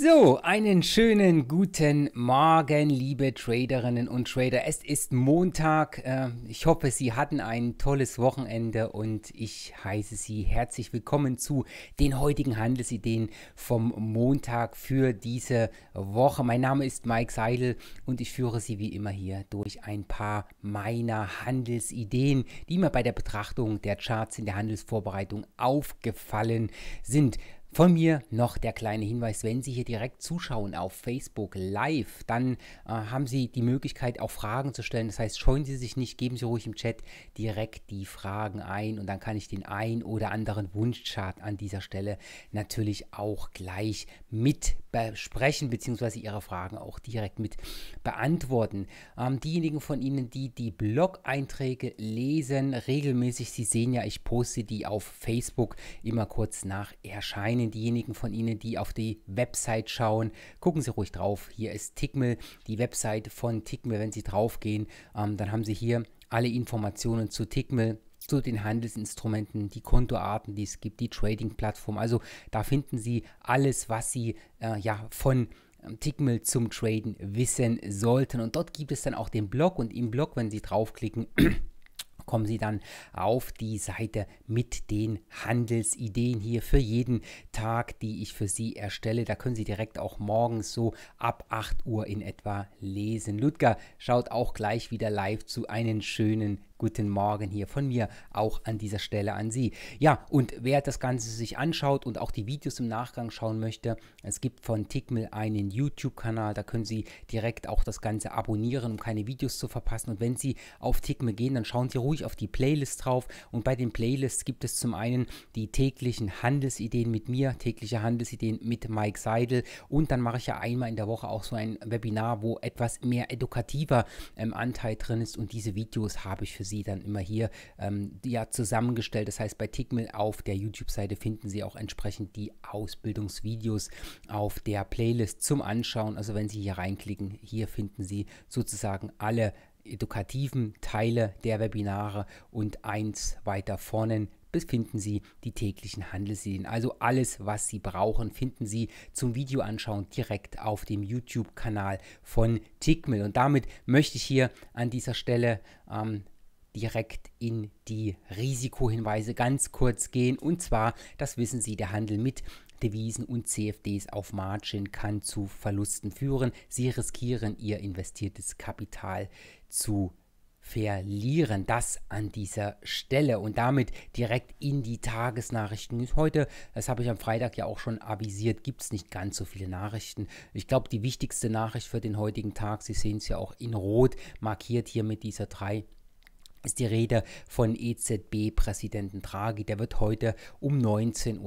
So, einen schönen guten Morgen, liebe Traderinnen und Trader. Es ist Montag. Äh, ich hoffe, Sie hatten ein tolles Wochenende und ich heiße Sie herzlich willkommen zu den heutigen Handelsideen vom Montag für diese Woche. Mein Name ist Mike Seidel und ich führe Sie wie immer hier durch ein paar meiner Handelsideen, die mir bei der Betrachtung der Charts in der Handelsvorbereitung aufgefallen sind. Von mir noch der kleine Hinweis, wenn Sie hier direkt zuschauen auf Facebook Live, dann äh, haben Sie die Möglichkeit, auch Fragen zu stellen. Das heißt, scheuen Sie sich nicht, geben Sie ruhig im Chat direkt die Fragen ein und dann kann ich den ein oder anderen Wunschchart an dieser Stelle natürlich auch gleich mit besprechen, beziehungsweise Ihre Fragen auch direkt mit beantworten. Ähm, diejenigen von Ihnen, die die Blog-Einträge lesen, regelmäßig, Sie sehen ja, ich poste die auf Facebook immer kurz nach Erscheinen meinen diejenigen von Ihnen, die auf die Website schauen, gucken Sie ruhig drauf. Hier ist Tickmill, die Website von Tickmill. Wenn Sie draufgehen, ähm, dann haben Sie hier alle Informationen zu Tickmill zu den Handelsinstrumenten, die Kontoarten, die es gibt, die Trading-Plattform. Also da finden Sie alles, was Sie äh, ja von ähm, Tickmill zum Traden wissen sollten. Und dort gibt es dann auch den Blog und im Blog, wenn Sie draufklicken, kommen Sie dann auf die Seite mit den Handelsideen hier für jeden Tag, die ich für Sie erstelle. Da können Sie direkt auch morgens so ab 8 Uhr in etwa lesen. Ludger schaut auch gleich wieder live zu. Einen schönen Tag guten Morgen hier von mir auch an dieser Stelle an Sie. Ja, und wer das Ganze sich anschaut und auch die Videos im Nachgang schauen möchte, es gibt von Tickmill einen YouTube-Kanal, da können Sie direkt auch das Ganze abonnieren, um keine Videos zu verpassen. Und wenn Sie auf Tickmill gehen, dann schauen Sie ruhig auf die Playlist drauf. Und bei den Playlists gibt es zum einen die täglichen Handelsideen mit mir, tägliche Handelsideen mit Mike Seidel. Und dann mache ich ja einmal in der Woche auch so ein Webinar, wo etwas mehr edukativer ähm, Anteil drin ist. Und diese Videos habe ich für sie dann immer hier ähm, ja zusammengestellt. Das heißt, bei Tickmill auf der YouTube-Seite finden Sie auch entsprechend die Ausbildungsvideos auf der Playlist zum Anschauen. Also wenn Sie hier reinklicken, hier finden Sie sozusagen alle edukativen Teile der Webinare und eins weiter vorne befinden Sie die täglichen Handelsideen. Also alles, was Sie brauchen, finden Sie zum Video anschauen direkt auf dem YouTube-Kanal von Tickmill. Und damit möchte ich hier an dieser Stelle ähm, direkt in die Risikohinweise ganz kurz gehen. Und zwar, das wissen Sie, der Handel mit Devisen und CFDs auf Margin kann zu Verlusten führen. Sie riskieren ihr investiertes Kapital zu verlieren. Das an dieser Stelle und damit direkt in die Tagesnachrichten. Heute, das habe ich am Freitag ja auch schon avisiert, gibt es nicht ganz so viele Nachrichten. Ich glaube, die wichtigste Nachricht für den heutigen Tag, Sie sehen es ja auch in Rot markiert hier mit dieser drei ist die Rede von EZB-Präsidenten Draghi. Der wird heute um 19.30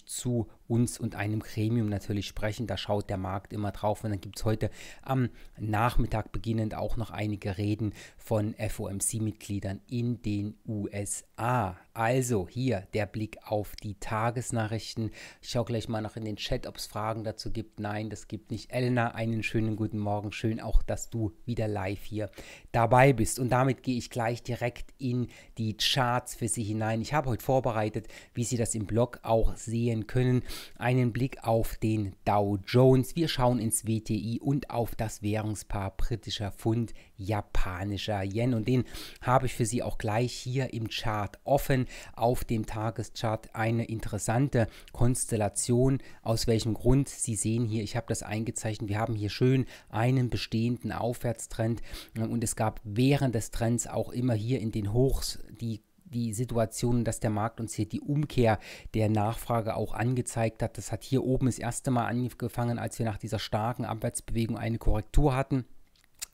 Uhr zu uns und einem Gremium natürlich sprechen. Da schaut der Markt immer drauf. Und dann gibt es heute am Nachmittag beginnend auch noch einige Reden von FOMC-Mitgliedern in den USA. Ah, also hier der Blick auf die Tagesnachrichten. Ich schaue gleich mal noch in den Chat, ob es Fragen dazu gibt. Nein, das gibt nicht. Elena, einen schönen guten Morgen. Schön auch, dass du wieder live hier dabei bist. Und damit gehe ich gleich direkt in die Charts für Sie hinein. Ich habe heute vorbereitet, wie Sie das im Blog auch sehen können, einen Blick auf den Dow Jones. Wir schauen ins WTI und auf das Währungspaar britischer Pfund japanischer Yen. Und den habe ich für Sie auch gleich hier im Chart offen. Auf dem Tageschart eine interessante Konstellation. Aus welchem Grund? Sie sehen hier, ich habe das eingezeichnet. Wir haben hier schön einen bestehenden Aufwärtstrend. Und es gab während des Trends auch immer hier in den Hochs die die Situation, dass der Markt uns hier die Umkehr der Nachfrage auch angezeigt hat. Das hat hier oben das erste Mal angefangen, als wir nach dieser starken Abwärtsbewegung eine Korrektur hatten.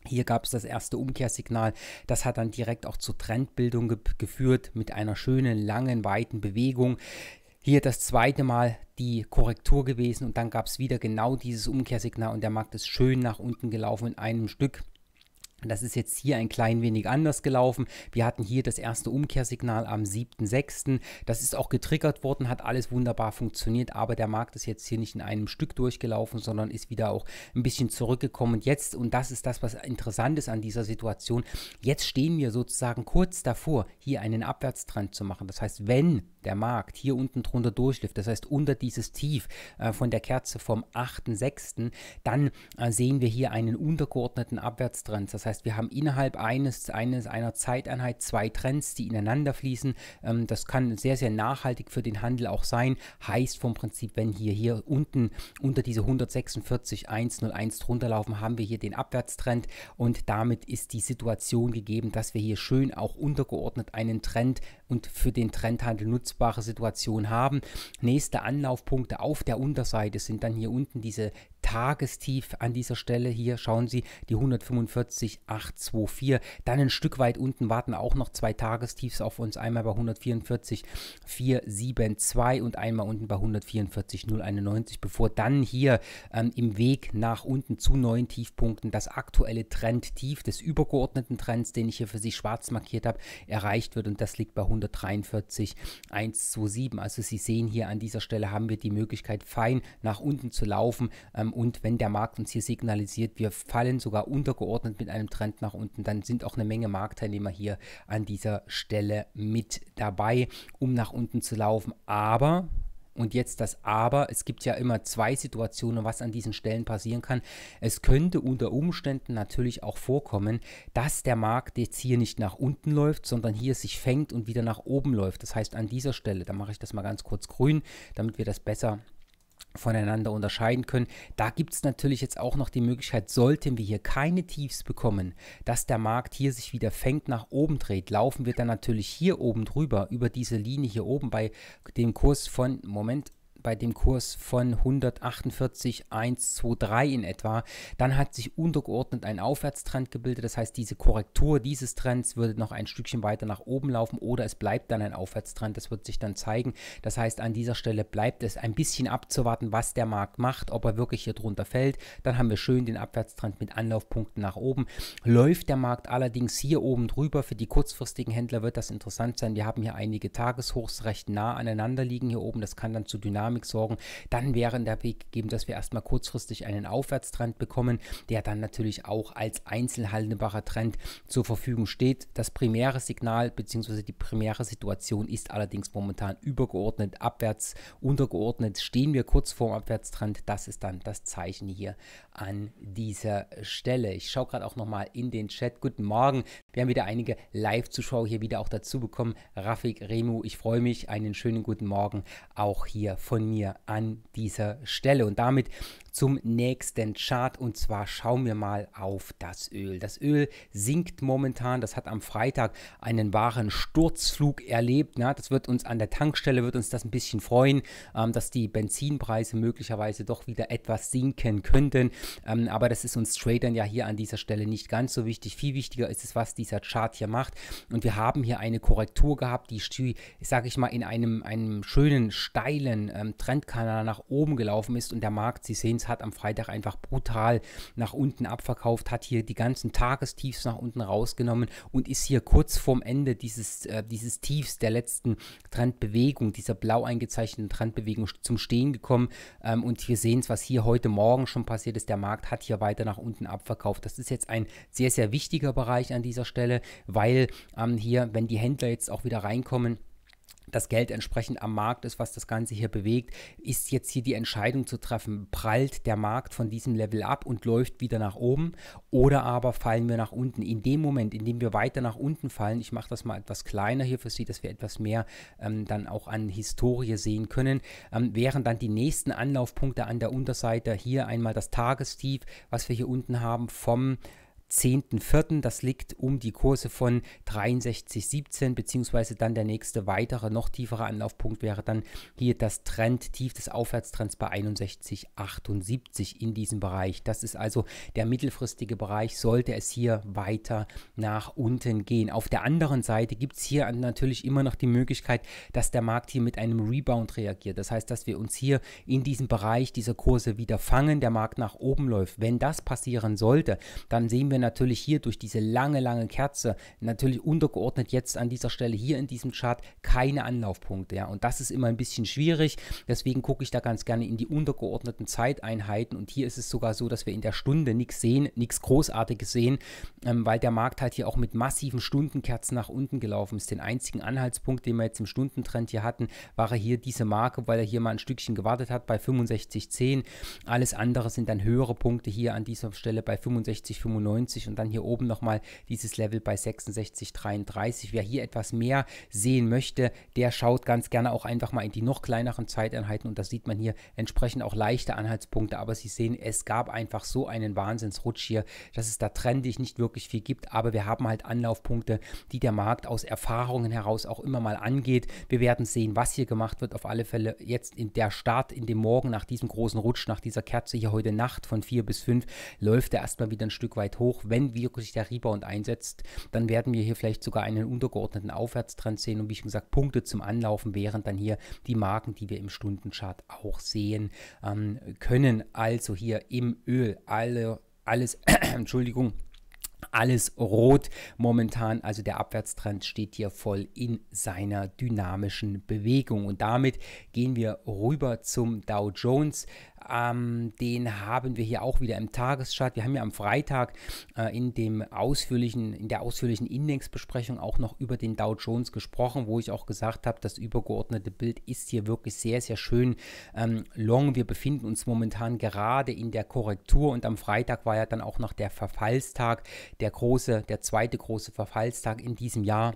Hier gab es das erste Umkehrsignal. Das hat dann direkt auch zur Trendbildung ge geführt mit einer schönen, langen, weiten Bewegung. Hier das zweite Mal die Korrektur gewesen und dann gab es wieder genau dieses Umkehrsignal und der Markt ist schön nach unten gelaufen in einem Stück. Das ist jetzt hier ein klein wenig anders gelaufen. Wir hatten hier das erste Umkehrsignal am 7.6. Das ist auch getriggert worden, hat alles wunderbar funktioniert, aber der Markt ist jetzt hier nicht in einem Stück durchgelaufen, sondern ist wieder auch ein bisschen zurückgekommen. Und jetzt, und das ist das, was interessant ist an dieser Situation, jetzt stehen wir sozusagen kurz davor, hier einen Abwärtstrend zu machen. Das heißt, wenn der Markt hier unten drunter durchläuft, das heißt unter dieses Tief äh, von der Kerze vom 8.6., dann äh, sehen wir hier einen untergeordneten Abwärtstrend. Das heißt, heißt, wir haben innerhalb eines, eines einer Zeiteinheit zwei Trends, die ineinander fließen. Ähm, das kann sehr, sehr nachhaltig für den Handel auch sein. Heißt vom Prinzip, wenn hier, hier unten unter diese 146,101 drunter laufen, haben wir hier den Abwärtstrend und damit ist die Situation gegeben, dass wir hier schön auch untergeordnet einen Trend und für den Trendhandel nutzbare Situation haben. Nächste Anlaufpunkte auf der Unterseite sind dann hier unten diese Tagestief an dieser Stelle hier. Schauen Sie, die 145,824. Dann ein Stück weit unten warten auch noch zwei Tagestiefs auf uns. Einmal bei 144,472 und einmal unten bei 144,091, bevor dann hier ähm, im Weg nach unten zu neuen Tiefpunkten das aktuelle Trendtief des übergeordneten Trends, den ich hier für Sie schwarz markiert habe, erreicht wird. Und das liegt bei 143,127. Also Sie sehen hier an dieser Stelle haben wir die Möglichkeit, fein nach unten zu laufen ähm, und und wenn der Markt uns hier signalisiert, wir fallen sogar untergeordnet mit einem Trend nach unten, dann sind auch eine Menge Marktteilnehmer hier an dieser Stelle mit dabei, um nach unten zu laufen. Aber und jetzt das Aber. Es gibt ja immer zwei Situationen, was an diesen Stellen passieren kann. Es könnte unter Umständen natürlich auch vorkommen, dass der Markt jetzt hier nicht nach unten läuft, sondern hier sich fängt und wieder nach oben läuft. Das heißt, an dieser Stelle, da mache ich das mal ganz kurz grün, damit wir das besser voneinander unterscheiden können. Da gibt es natürlich jetzt auch noch die Möglichkeit, sollten wir hier keine Tiefs bekommen, dass der Markt hier sich wieder fängt, nach oben dreht, laufen wir dann natürlich hier oben drüber, über diese Linie hier oben bei dem Kurs von, Moment, bei dem Kurs von 148,123 in etwa. Dann hat sich untergeordnet ein Aufwärtstrend gebildet. Das heißt, diese Korrektur dieses Trends würde noch ein Stückchen weiter nach oben laufen oder es bleibt dann ein Aufwärtstrend. Das wird sich dann zeigen. Das heißt, an dieser Stelle bleibt es ein bisschen abzuwarten, was der Markt macht, ob er wirklich hier drunter fällt. Dann haben wir schön den Abwärtstrend mit Anlaufpunkten nach oben. Läuft der Markt allerdings hier oben drüber, für die kurzfristigen Händler wird das interessant sein. Wir haben hier einige Tageshochs recht nah aneinander liegen hier oben. Das kann dann zu Dynamik Dynamik sorgen, dann wäre der Weg gegeben, dass wir erstmal kurzfristig einen Aufwärtstrend bekommen, der dann natürlich auch als einzelhandelbarer Trend zur Verfügung steht. Das primäre Signal bzw. die primäre Situation ist allerdings momentan übergeordnet abwärts, untergeordnet stehen wir kurz vorm Abwärtstrend. Das ist dann das Zeichen hier an dieser Stelle. Ich schaue gerade auch nochmal in den Chat. Guten Morgen. Wir haben wieder einige Live-Zuschauer hier wieder auch dazu bekommen. Rafik, Remu, ich freue mich. Einen schönen guten Morgen auch hier von von mir an dieser Stelle. Und damit zum nächsten Chart und zwar schauen wir mal auf das Öl. Das Öl sinkt momentan, das hat am Freitag einen wahren Sturzflug erlebt. Na, das wird uns an der Tankstelle, wird uns das ein bisschen freuen, ähm, dass die Benzinpreise möglicherweise doch wieder etwas sinken könnten. Ähm, aber das ist uns Tradern ja hier an dieser Stelle nicht ganz so wichtig. Viel wichtiger ist es, was dieser Chart hier macht. Und wir haben hier eine Korrektur gehabt, die, sage ich mal, in einem, einem schönen, steilen ähm, Trendkanal nach oben gelaufen ist und der Markt, Sie sehen es, Siemens hat am Freitag einfach brutal nach unten abverkauft, hat hier die ganzen Tagestiefs nach unten rausgenommen und ist hier kurz vorm Ende dieses, äh, dieses Tiefs der letzten Trendbewegung, dieser blau eingezeichneten Trendbewegung zum Stehen gekommen. Ähm, und wir sehen es, was hier heute Morgen schon passiert ist. Der Markt hat hier weiter nach unten abverkauft. Das ist jetzt ein sehr, sehr wichtiger Bereich an dieser Stelle, weil ähm, hier, wenn die Händler jetzt auch wieder reinkommen, das Geld entsprechend am Markt ist, was das Ganze hier bewegt, ist jetzt hier die Entscheidung zu treffen, prallt der Markt von diesem Level ab und läuft wieder nach oben oder aber fallen wir nach unten. In dem Moment, in dem wir weiter nach unten fallen, ich mache das mal etwas kleiner hier für Sie, dass wir etwas mehr ähm, dann auch an Historie sehen können, ähm, wären dann die nächsten Anlaufpunkte an der Unterseite hier einmal das Tagestief, was wir hier unten haben vom 10.04. Das liegt um die Kurse von 63,17 beziehungsweise dann der nächste weitere, noch tiefere Anlaufpunkt wäre dann hier das Trend, tief des Aufwärtstrends bei 61,78 in diesem Bereich. Das ist also der mittelfristige Bereich, sollte es hier weiter nach unten gehen. Auf der anderen Seite gibt es hier natürlich immer noch die Möglichkeit, dass der Markt hier mit einem Rebound reagiert. Das heißt, dass wir uns hier in diesem Bereich dieser Kurse wieder fangen, der Markt nach oben läuft. Wenn das passieren sollte, dann sehen wir wir natürlich hier durch diese lange, lange Kerze natürlich untergeordnet jetzt an dieser Stelle hier in diesem Chart keine Anlaufpunkte. Ja? Und das ist immer ein bisschen schwierig. Deswegen gucke ich da ganz gerne in die untergeordneten Zeiteinheiten. Und hier ist es sogar so, dass wir in der Stunde nichts sehen, nichts Großartiges sehen, ähm, weil der Markt halt hier auch mit massiven Stundenkerzen nach unten gelaufen ist. Den einzigen Anhaltspunkt, den wir jetzt im Stundentrend hier hatten, war hier diese Marke, weil er hier mal ein Stückchen gewartet hat bei 65,10. Alles andere sind dann höhere Punkte hier an dieser Stelle bei 65,95 92 und dann hier oben nochmal dieses Level bei 66,33. Wer hier etwas mehr sehen möchte, der schaut ganz gerne auch einfach mal in die noch kleineren Zeiteinheiten und da sieht man hier entsprechend auch leichte Anhaltspunkte, aber Sie sehen, es gab einfach so einen Wahnsinnsrutsch hier, dass es da trendig nicht wirklich viel gibt, aber wir haben halt Anlaufpunkte, die der Markt aus Erfahrungen heraus auch immer mal angeht. Wir werden sehen, was hier gemacht wird, auf alle Fälle jetzt in der Start in dem Morgen nach diesem großen Rutsch, nach dieser Kerze hier heute Nacht von 4 bis 5 läuft er erstmal wieder ein Stück weit hoch hoch. Wenn wirklich der Rebound einsetzt, dann werden wir hier vielleicht sogar einen untergeordneten Aufwärtstrend sehen und wie schon gesagt, Punkte zum Anlaufen, wären dann hier die Marken, die wir im Stundenchart auch sehen ähm, können. Also hier im Öl alle, alles, Entschuldigung, alles rot momentan. Also der Abwärtstrend steht hier voll in seiner dynamischen Bewegung. Und damit gehen wir rüber zum Dow Jones. Ähm, den haben wir hier auch wieder im Tageschart. Wir haben ja am Freitag äh, in, dem ausführlichen, in der ausführlichen Indexbesprechung auch noch über den Dow Jones gesprochen, wo ich auch gesagt habe, das übergeordnete Bild ist hier wirklich sehr, sehr schön ähm, long. Wir befinden uns momentan gerade in der Korrektur und am Freitag war ja dann auch noch der Verfallstag der große, der zweite große Verfallstag in diesem Jahr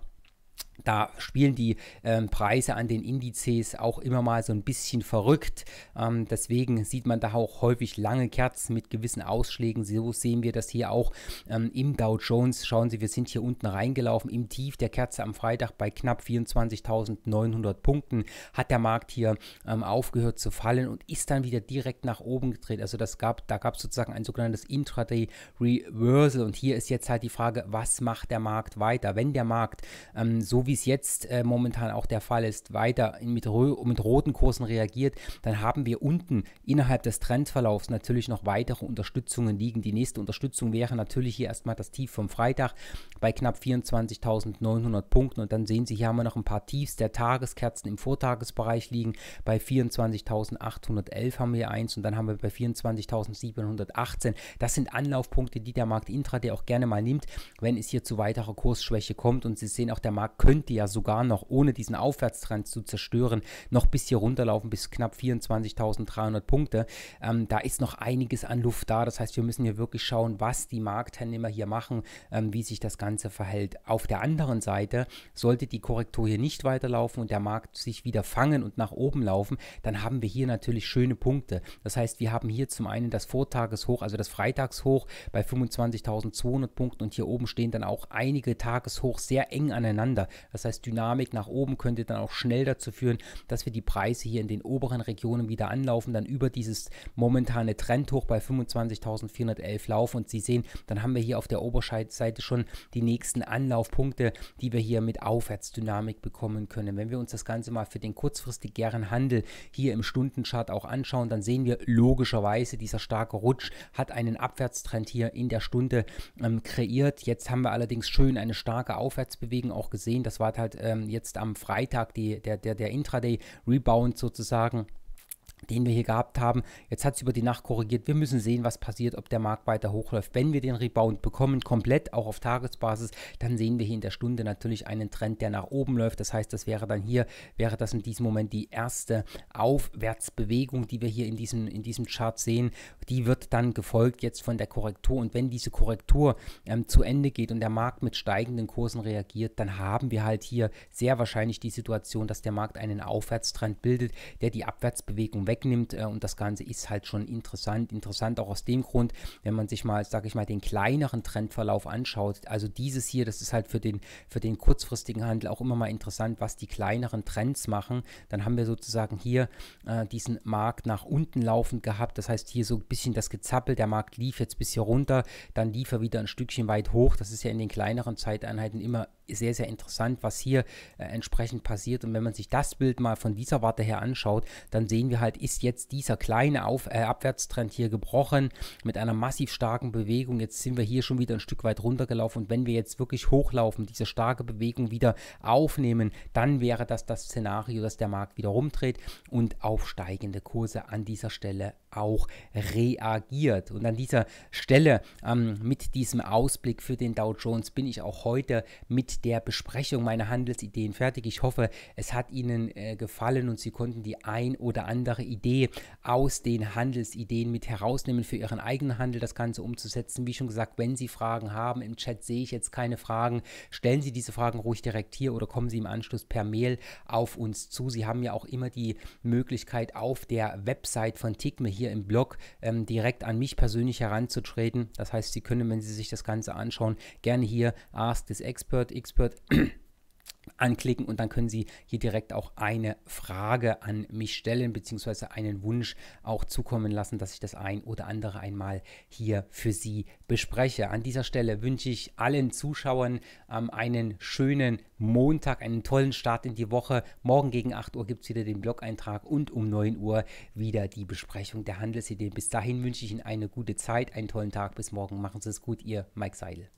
da spielen die ähm, Preise an den Indizes auch immer mal so ein bisschen verrückt. Ähm, deswegen sieht man da auch häufig lange Kerzen mit gewissen Ausschlägen. So sehen wir das hier auch ähm, im Dow Jones. Schauen Sie, wir sind hier unten reingelaufen. Im Tief der Kerze am Freitag bei knapp 24.900 Punkten hat der Markt hier ähm, aufgehört zu fallen und ist dann wieder direkt nach oben gedreht. Also das gab, da gab es sozusagen ein sogenanntes Intraday Reversal. Und hier ist jetzt halt die Frage, was macht der Markt weiter? Wenn der Markt ähm, so wie es jetzt äh, momentan auch der Fall ist, weiter mit, mit roten Kursen reagiert, dann haben wir unten innerhalb des Trendverlaufs natürlich noch weitere Unterstützungen liegen. Die nächste Unterstützung wäre natürlich hier erstmal das Tief vom Freitag bei knapp 24.900 Punkten und dann sehen Sie, hier haben wir noch ein paar Tiefs der Tageskerzen im Vortagesbereich liegen. Bei 24.811 haben wir eins und dann haben wir bei 24.718. Das sind Anlaufpunkte, die der Markt intraday auch gerne mal nimmt, wenn es hier zu weiterer Kursschwäche kommt und Sie sehen auch, der Markt könnte könnte ja sogar noch, ohne diesen Aufwärtstrend zu zerstören, noch bis hier runterlaufen, bis knapp 24.300 Punkte. Ähm, da ist noch einiges an Luft da. Das heißt, wir müssen hier wirklich schauen, was die Marktteilnehmer hier machen, ähm, wie sich das Ganze verhält. Auf der anderen Seite sollte die Korrektur hier nicht weiterlaufen und der Markt sich wieder fangen und nach oben laufen, dann haben wir hier natürlich schöne Punkte. Das heißt, wir haben hier zum einen das Vortageshoch, also das Freitagshoch bei 25.200 Punkten und hier oben stehen dann auch einige Tageshoch sehr eng aneinander. Das heißt, Dynamik nach oben könnte dann auch schnell dazu führen, dass wir die Preise hier in den oberen Regionen wieder anlaufen, dann über dieses momentane Trendhoch bei 25.411 laufen. Und Sie sehen, dann haben wir hier auf der Oberseite schon die nächsten Anlaufpunkte, die wir hier mit Aufwärtsdynamik bekommen können. Wenn wir uns das Ganze mal für den kurzfristigeren Handel hier im Stundenchart auch anschauen, dann sehen wir logischerweise, dieser starke Rutsch hat einen Abwärtstrend hier in der Stunde ähm, kreiert. Jetzt haben wir allerdings schön eine starke Aufwärtsbewegung auch gesehen. Das war halt ähm, jetzt am Freitag die, der, der, der Intraday-Rebound sozusagen den wir hier gehabt haben. Jetzt hat es über die Nacht korrigiert. Wir müssen sehen, was passiert, ob der Markt weiter hochläuft. Wenn wir den Rebound bekommen, komplett auch auf Tagesbasis, dann sehen wir hier in der Stunde natürlich einen Trend, der nach oben läuft. Das heißt, das wäre dann hier, wäre das in diesem Moment die erste Aufwärtsbewegung, die wir hier in diesem, in diesem Chart sehen. Die wird dann gefolgt jetzt von der Korrektur. Und wenn diese Korrektur ähm, zu Ende geht und der Markt mit steigenden Kursen reagiert, dann haben wir halt hier sehr wahrscheinlich die Situation, dass der Markt einen Aufwärtstrend bildet, der die Abwärtsbewegung wegnimmt. Äh, und das Ganze ist halt schon interessant. Interessant auch aus dem Grund, wenn man sich mal, sage ich mal, den kleineren Trendverlauf anschaut. Also dieses hier, das ist halt für den, für den kurzfristigen Handel auch immer mal interessant, was die kleineren Trends machen. Dann haben wir sozusagen hier äh, diesen Markt nach unten laufend gehabt. Das heißt, hier so ein bisschen das Gezappel. Der Markt lief jetzt bis hier runter, dann lief er wieder ein Stückchen weit hoch. Das ist ja in den kleineren Zeiteinheiten immer sehr, sehr interessant, was hier äh, entsprechend passiert. Und wenn man sich das Bild mal von dieser Warte her anschaut, dann sehen wir halt, ist jetzt dieser kleine Auf, äh, Abwärtstrend hier gebrochen mit einer massiv starken Bewegung. Jetzt sind wir hier schon wieder ein Stück weit runtergelaufen. Und wenn wir jetzt wirklich hochlaufen, diese starke Bewegung wieder aufnehmen, dann wäre das das Szenario, dass der Markt wieder rumdreht und aufsteigende Kurse an dieser Stelle auch reagiert. Und an dieser Stelle ähm, mit diesem Ausblick für den Dow Jones bin ich auch heute mit der Besprechung meiner Handelsideen fertig. Ich hoffe, es hat Ihnen äh, gefallen und Sie konnten die ein oder andere Idee aus den Handelsideen mit herausnehmen für Ihren eigenen Handel, das Ganze umzusetzen. Wie schon gesagt, wenn Sie Fragen haben, im Chat sehe ich jetzt keine Fragen, stellen Sie diese Fragen ruhig direkt hier oder kommen Sie im Anschluss per Mail auf uns zu. Sie haben ja auch immer die Möglichkeit auf der Website von Tigme hier im Blog ähm, direkt an mich persönlich heranzutreten. Das heißt, Sie können, wenn Sie sich das Ganze anschauen, gerne hier Ask this Expert, Expert anklicken und dann können Sie hier direkt auch eine Frage an mich stellen beziehungsweise einen Wunsch auch zukommen lassen, dass ich das ein oder andere einmal hier für Sie bespreche. An dieser Stelle wünsche ich allen Zuschauern ähm, einen schönen Montag, einen tollen Start in die Woche. Morgen gegen 8 Uhr gibt es wieder den Blog-Eintrag und um 9 Uhr wieder die Besprechung der Handelsideen. Bis dahin wünsche ich Ihnen eine gute Zeit, einen tollen Tag. Bis morgen. Machen Sie es gut, Ihr Mike Seidel.